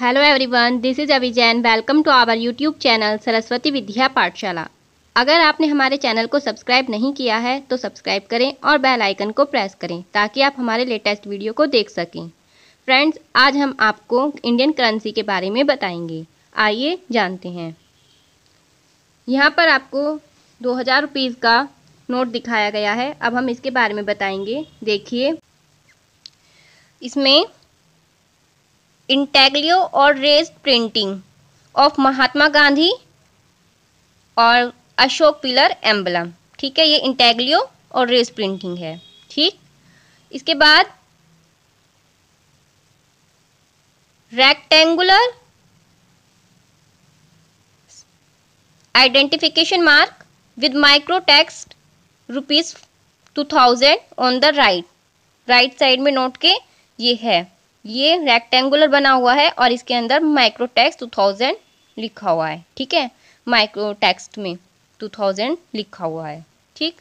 hello everyone this is Jain welcome to our YouTube channel Saraswati Vidya Pathshala अगर आपने हमारे चैनल को सब्सक्राइब नहीं किया है तो सब्सक्राइब करें और बेल आइकन को प्रेस करें ताकि आप हमारे लेटेस्ट वीडियो को देख सकें फ्रेंड्स आज हम आपको इंडियन करेंसी के बारे में बताएंगे आइए जानते हैं यहाँ पर आपको दो हज़ार रुपीज़ का नोट दिखाया गया है अब हम इसके बारे में बताएंगे देखिए इसमें इंटेग्लियो और raised printing of Mahatma Gandhi और अशोक पिलर एम्बलम ठीक है ये इंटेग्लियो और रेस प्रिंटिंग है ठीक इसके बाद rectangular identification mark with micro text rupees two thousand on the right right side में नोट के ये है ये रेक्टेंगुलर बना हुआ है और इसके अंदर माइक्रो टैक्स टू थाउजेंड लिखा हुआ है ठीक है माइक्रो टेक्स्ट में टू थाउजेंड लिखा हुआ है ठीक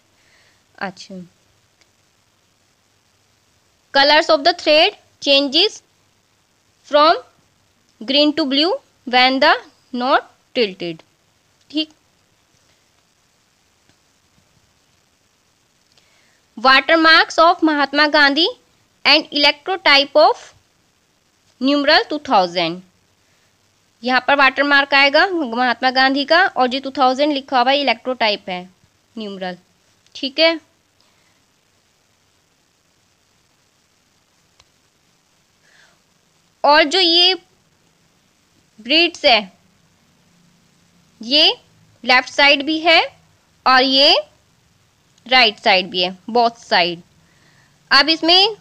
अच्छा colours of the thread changes from green to blue when the note tilted ठीक watermarks of Mahatma Gandhi and electrotype of numeral 2000 यहाँ पर वाटर मार्क आएगा महात्मा गांधी का और जो 2000 लिखा हुआ है इलेक्ट्रोटाइप है न्यूमरल ठीक है और जो ये ब्रिड्स है ये लेफ्ट साइड भी है और ये राइट right साइड भी है बोथ साइड अब इसमें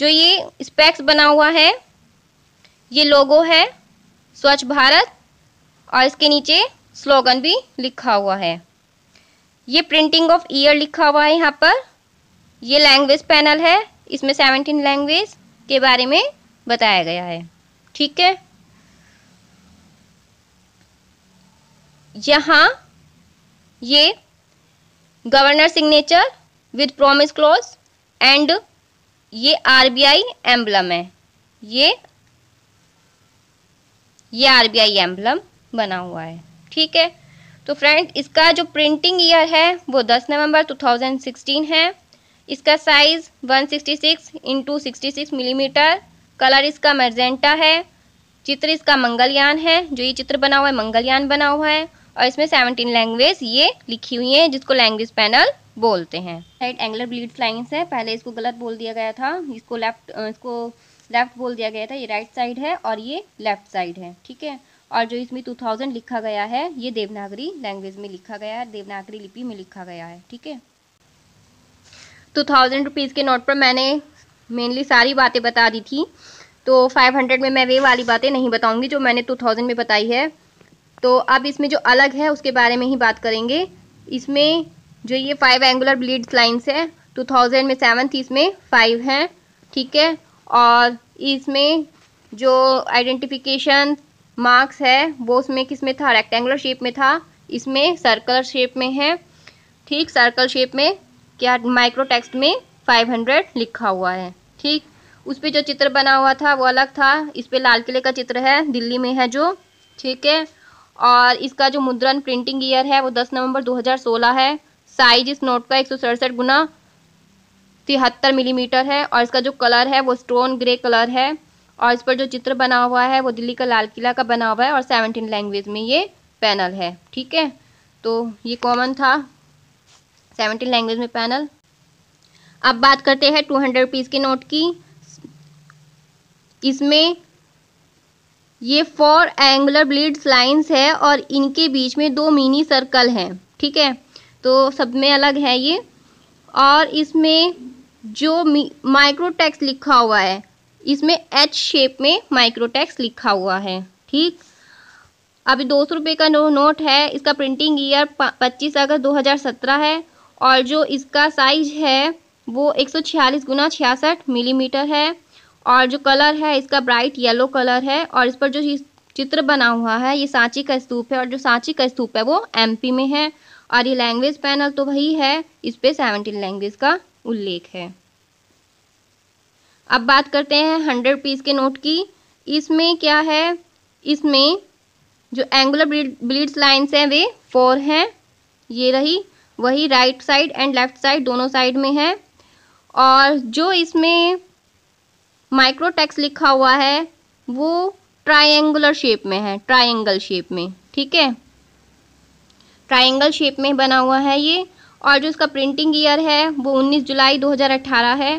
जो ये स्पेक्स बना हुआ है ये लोगो है स्वच्छ भारत और इसके नीचे स्लोगन भी लिखा हुआ है ये प्रिंटिंग ऑफ ईयर लिखा हुआ है यहाँ पर ये लैंग्वेज पैनल है इसमें सेवनटीन लैंग्वेज के बारे में बताया गया है ठीक है यहाँ ये governor signature with promise clause and ये आरबीआई एम्बलम है ये ये आरबीआई एम्बलम बना हुआ है ठीक है तो फ्रेंड इसका जो प्रिंटिंग ईयर है वो 10 नवंबर 2016 है इसका size 166 sixty six millimetre colour इसका मर्जेंटा है चित्र इसका मंगलयान है जो ये चित्र बना हुआ है मंगलयान बना हुआ है और इसमें 17 लैंग्वेज ये लिखी हुई है जिसको लैंग्वेज पैनल बोलते हैं राइट एंगलर ब्लीड फ्लाइंग्स है पहले इसको गलत बोल दिया गया था इसको लेफ्ट इसको लेफ्ट बोल दिया गया था ये राइट साइड है और ये लेफ्ट साइड है ठीक है और जो इसमें टू थाउजेंड लिखा गया है ये देवनागरी लैंग्वेज में लिखा गया है देवनागरी लिपि में लिखा गया है ठीक है टू थाउजेंड रुपीज़ के नोट पर मैंने मेनली सारी बातें बता दी थी तो फाइव हंड्रेड में मैं वे वाली बातें नहीं बताऊंगी जो मैंने टू थाउजेंड में बताई है तो अब इसमें जो अलग है उसके बारे में ही बात करेंगे इसमें जो ये फाइव एंगुलर ब्लीड्स लाइन्स है टू थाउजेंड में सेवन थी इसमें फाइव हैं ठीक है और इसमें जो आइडेंटिफिकेशन मार्क्स है वो उसमें किस में था रेक्टेंगुलर शेप में था इसमें सर्कल शेप में है ठीक सर्कल शेप में क्या माइक्रो टेक्स्ट में 500 लिखा हुआ है ठीक उस पर जो चित्र बना हुआ था वो अलग था इस पर लाल किले का चित्र है दिल्ली में है जो ठीक है और इसका जो मुद्रण प्रिंटिंग ईयर है वो 10 नवंबर 2016 है साइज इस नोट का एक गुना तिहत्तर मिलीमीटर है और इसका जो कलर है वो स्टोन ग्रे कलर है और इस पर जो चित्र बना हुआ है वो दिल्ली का लाल किला का बना हुआ है और सेवनटीन लैंग्वेज में ये पैनल है ठीक है तो ये कॉमन था सेवनटीन लैंग्वेज में पैनल अब बात करते हैं टू हंड्रेड रुपीज़ के नोट की इसमें ये फोर एंगुलर ब्लीड्स लाइंस है और इनके बीच में दो मिनी सर्कल हैं ठीक है तो सब में अलग है ये और इसमें जो माइक्रोटैक्स लिखा हुआ है इसमें एच शेप में माइक्रोटैक्स लिखा हुआ है ठीक अभी दो सौ रुपये का नो नोट है इसका प्रिंटिंग ईयर पच्चीस अगस्त दो हज़ार सत्रह है और जो इसका साइज है वो एक सौ छियालीस गुना छियासठ मिलीमीटर है और जो कलर है इसका ब्राइट येलो कलर है और इस पर जो चित्र बना हुआ है ये सांची का स्तूप है और जो सांची का स्तूप है वो एमपी में है और ये लैंग्वेज पैनल तो वही है इस पर सेवनटीन लैंग्वेज का उल्लेख है अब बात करते हैं हंड्रेड पीस के नोट की इसमें क्या है इसमें जो एंगुलर ब्लीड्स लाइन्स हैं वे फोर हैं ये रही वही right side and left side दोनों साइड में है और जो इसमें माइक्रोटेक्स लिखा हुआ है वो ट्रायंगुलर शेप में है ट्रायंगल शेप में ठीक है ट्रायंगल शेप में बना हुआ है ये और जो इसका प्रिंटिंग ईयर है वो 19 जुलाई 2018 है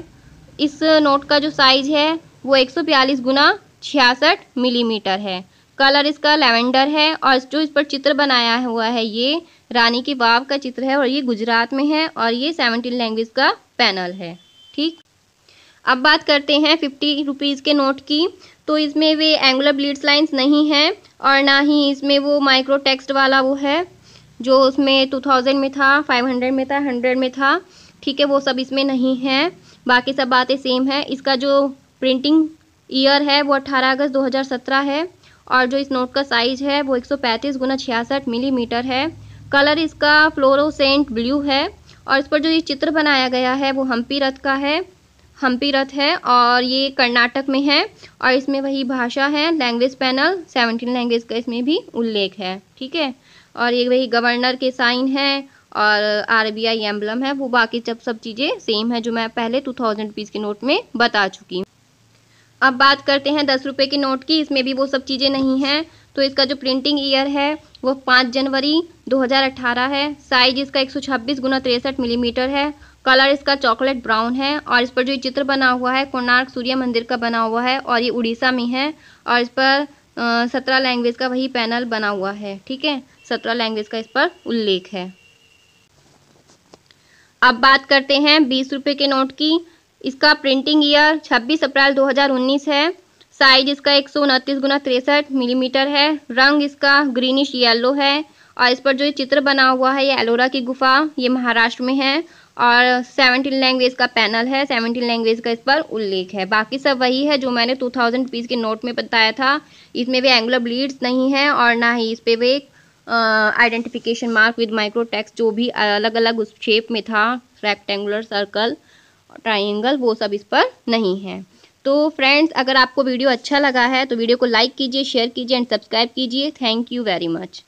इस नोट का जो साइज है वो बयालीस गुना छियासठ मिलीमीटर है कलर इसका लेवेंडर है और जो इस पर चित्र बनाया हुआ है ये रानी की वाव का चित्र है और ये गुजरात में है और ये सेवनटीन लैंग्वेज का पैनल है ठीक अब बात करते हैं फिफ्टी रुपीज़ के नोट की तो इसमें वे एंगुलर ब्लीड्स लाइंस नहीं हैं और ना ही इसमें वो माइक्रो टेक्स्ट वाला वो है जो उसमें टू थाउजेंड में था फाइव हंड्रेड में था हंड्रेड में था ठीक है वो सब इसमें नहीं है बाकी सब बातें सेम है इसका जो प्रिंटिंग ईयर है वो अट्ठारह अगस्त सत्रह है और जो इस नोट का साइज़ है वो एक सौ पैंतीस गुना छियासठ मिलीमीटर है कलर इसका फ्लोरोसेंट ब्लू है और इस पर जो ये चित्र बनाया गया है वो हम्पी रथ का है हम्पी रथ है और ये कर्नाटक में है और इसमें वही भाषा है लैंग्वेज पैनल 17 लैंग्वेज का इसमें भी उल्लेख है ठीक है और ये वही गवर्नर के साइन है और आरबीआई एम्बलम है वो बाकी जब सब चीज़ें सेम है जो मैं पहले टू थाउजेंड रुपीज़ के नोट में बता चुकी हूँ अब बात करते हैं दस रुपये के नोट की इसमें भी वो सब चीज़ें नहीं हैं तो इसका जो प्रिंटिंग ईयर है वो पाँच जनवरी 2018 है साइज इसका एक सौ छब्बीस गुना तिरसठ मिलीमीटर है कलर इसका चॉकलेट ब्राउन है और इस पर जो चित्र बना हुआ है कोणार्क सूर्य मंदिर का बना हुआ है और ये उड़ीसा में है और इस पर सत्रह लैंग्वेज का वही पैनल बना हुआ है ठीक है सत्रह लैंग्वेज का इस पर उल्लेख है अब बात करते हैं बीस रुपए के नोट की इसका प्रिंटिंग ईयर 26 अप्रैल 2019 है साइज इसका एक सौ उनतीस गुना तिरसठ मिलीमीटर है रंग इसका ग्रीनिश येलो है और इस पर जो ये चित्र बना हुआ है ये एलोरा की गुफा ये महाराष्ट्र में है और सेवनटीन लैंग्वेज का पैनल है सेवनटीन लैंग्वेज का इस पर उल्लेख है बाकी सब वही है जो मैंने टू थाउजेंड रुपीज़ के नोट में बताया था इसमें भी एंगुलर ब्लीड्स नहीं है और ना ही इस पर वे आइडेंटिफिकेशन मार्क विद माइक्रो जो भी अलग अलग उस शेप में था रेक्टेंगुलर सर्कल ट्राइंगल वो सब इस पर नहीं है तो फ्रेंड्स अगर आपको वीडियो अच्छा लगा है तो वीडियो को लाइक कीजिए शेयर कीजिए एंड सब्सक्राइब कीजिए थैंक यू वेरी मच